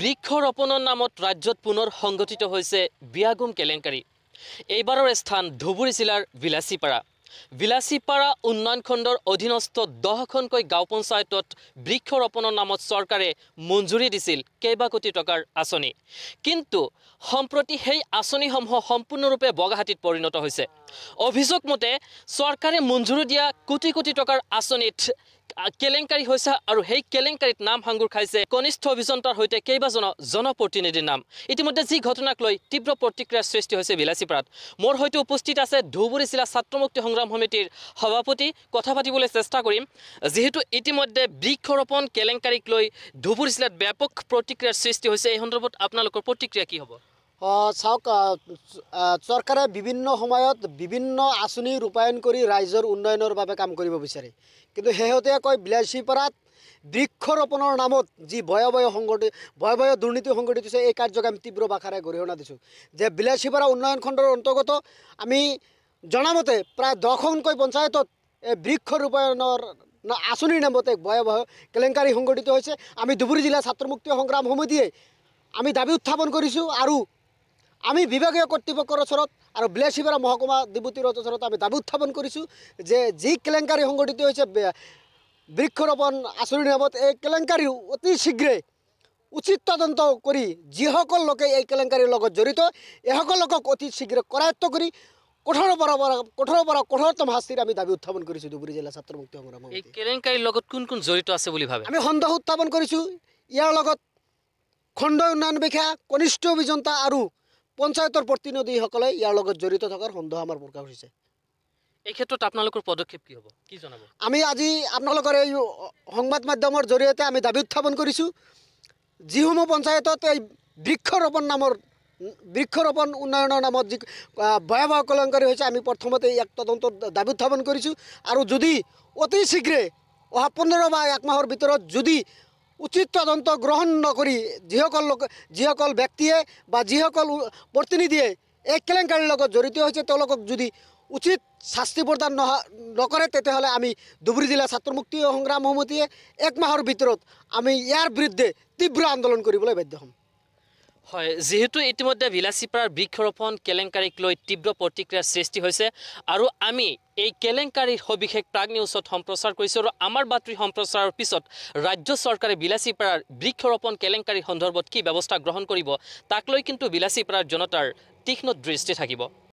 বৃক্ষৰোপণৰ নামত ৰাজ্যত পুনৰ সংগঠিত হৈছে বিয়াগুম কেলেংকাৰী এইবাৰৰ স্থান ধুবুৰী জিলাৰ বিলাচীপাৰা বিলাচীপাৰা উন্নয়ন খণ্ডৰ অধীনস্থ দহখনকৈ গাঁও পঞ্চায়তত বৃক্ষৰোপণৰ নামত চৰকাৰে মঞ্জুৰি দিছিল কেইবা কোটি টকাৰ আঁচনি কিন্তু সম্প্ৰতি সেই আঁচনিসমূহ সম্পূৰ্ণৰূপে বগাহাটীত পৰিণত হৈছে অভিযোগ মতে চৰকাৰে মঞ্জুৰি দিয়া কোটি কোটি টকাৰ আঁচনিত কেলেংকাৰী হৈছে আৰু সেই কেলেংকাৰীত নাম সাঙুৰ খাইছে কনিষ্ঠ অভিযন্তাৰ সৈতে কেইবাজনো জনপ্ৰতিনিধিৰ নাম ইতিমধ্যে যি ঘটনাক লৈ তীব্ৰ প্ৰতিক্ৰিয়াৰ সৃষ্টি হৈছে বিলাচীপাৰাত মোৰ সৈতে উপস্থিত আছে ধুবুৰী জিলা ছাত্ৰমুক্তি সংগ্ৰাম সমিতিৰ সভাপতি কথা পাতিবলৈ চেষ্টা কৰিম যিহেতু ইতিমধ্যে বৃক্ষৰোপণ কেলেংকাৰীক লৈ ধুবুৰী জিলাত ব্যাপক প্ৰতিক্ৰিয়াৰ সৃষ্টি হৈছে এই সন্দৰ্ভত আপোনালোকৰ প্ৰতিক্ৰিয়া কি হ'ব চাওক চৰকাৰে বিভিন্ন সময়ত বিভিন্ন আঁচনি ৰূপায়ণ কৰি ৰাইজৰ উন্নয়নৰ বাবে কাম কৰিব বিচাৰে কিন্তু শেহতীয়া কয় বিলাচীপাৰাত বৃক্ষৰোপণৰ নামত যি ভয় ভয় সংগঠিত ভয় ভয় দুৰ্নীতি সংঘটিত হৈছে এই কাৰ্যক আমি তীব্ৰ ভাষাৰে গৰিহণা দিছোঁ যে বিলাচীপাৰা উন্নয়ন খণ্ডৰ অন্তৰ্গত আমি জনামতে প্ৰায় দহখনকৈ পঞ্চায়তত এই বৃক্ষ ৰূপায়ণৰ আঁচনিৰ নামতে এক ভয় ভয় কেলেংকাৰী সংঘটিত হৈছে আমি ধুবুৰী জিলা ছাত্ৰমুক্তি সংগ্ৰাম সমিতিয়ে আমি দাবী উত্থাপন কৰিছোঁ আৰু আমি বিভাগীয় কর্তৃপক্ষৰ ওচৰত আৰু বিলাসীপাৰা মহকুমা ডিবুটিৰ ওচৰত আমি দাবী উত্থাপন কৰিছোঁ যে যি কেলেংকাৰী সংঘটিত হৈছে বৃক্ষৰোপণ আঁচনিৰ নামত এই কেলেংকাৰীও অতি শীঘ্ৰে উচিত তদন্ত কৰি যিসকল লোকে এই কেলেংকাৰীৰ লগত জড়িত এইসকল লোকক অতি শীঘ্ৰে কৰায়ত্ব কৰি কঠোৰ পৰা কঠোৰ পৰা কঠোৰতম শাস্তিৰ আমি দাবী উত্থাপন কৰিছোঁ ধুবুৰী জিলা ছাত্ৰ মুক্তি সংগ্ৰাম এই কেলেংকাৰীৰ লগত কোন কোন জড়িত আছে বুলি ভাবে আমি সন্দেহ উত্থাপন কৰিছোঁ ইয়াৰ লগত খণ্ড উন্নয়ন বিষয়া কনিষ্ঠ অভিযন্তা আৰু পঞ্চায়তৰ প্ৰতিনিধিসকলে ইয়াৰ লগত জড়িত থকাৰ সন্দেহ আমাৰ প্ৰকাশ হৈছে এই ক্ষেত্ৰত আপোনালোকৰ পদক্ষেপ কি হ'ব কি জনাব আমি আজি আপোনালোকৰ এই সংবাদ মাধ্যমৰ জৰিয়তে আমি দাবী উত্থাপন কৰিছোঁ যিসমূহ পঞ্চায়তত এই বৃক্ষৰোপণ নামৰ বৃক্ষৰোপণ উন্নয়নৰ নামত যি ভয়াৱহ কলংকাৰী হৈছে আমি প্ৰথমতে ইয়াক তদন্ত দাবী উত্থাপন কৰিছোঁ আৰু যদি অতি শীঘ্ৰে অহা পোন্ধৰ বা এক মাহৰ ভিতৰত যদি উচিত তদন্ত গ্ৰহণ নকৰি যিসকল লোক যিসকল ব্যক্তিয়ে বা যিসকল প্ৰতিনিধিয়ে এই কেলেংকাৰীৰ লগত জড়িত হৈছে তেওঁলোকক যদি উচিত শাস্তি প্ৰদান নহ নকৰে তেতিয়াহ'লে আমি ধুবুৰী জিলা ছাত্ৰ মুক্তি সংগ্ৰাম সমিতিয়ে এক মাহৰ ভিতৰত আমি ইয়াৰ বিৰুদ্ধে তীব্ৰ আন্দোলন কৰিবলৈ বাধ্য হ'ম হয় যিহেতু ইতিমধ্যে ভিলাচিপাৰাৰ বৃক্ষৰোপণ কেলেংকাৰীক লৈ তীব্ৰ প্ৰতিক্ৰিয়াৰ সৃষ্টি হৈছে আৰু আমি এই কেলেংকাৰীৰ সবিশেষ প্ৰাগ নিউজত সম্প্ৰচাৰ কৰিছোঁ আৰু আমাৰ বাতৰি সম্প্ৰচাৰৰ পিছত ৰাজ্য চৰকাৰে বিলাচীপাৰাৰ বৃক্ষৰোপণ কেলেংকাৰী সন্দৰ্ভত কি ব্যৱস্থা গ্ৰহণ কৰিব তাক লৈ কিন্তু বিলাচীপাৰাৰ জনতাৰ তীক্ষ্ণ দৃষ্টি থাকিব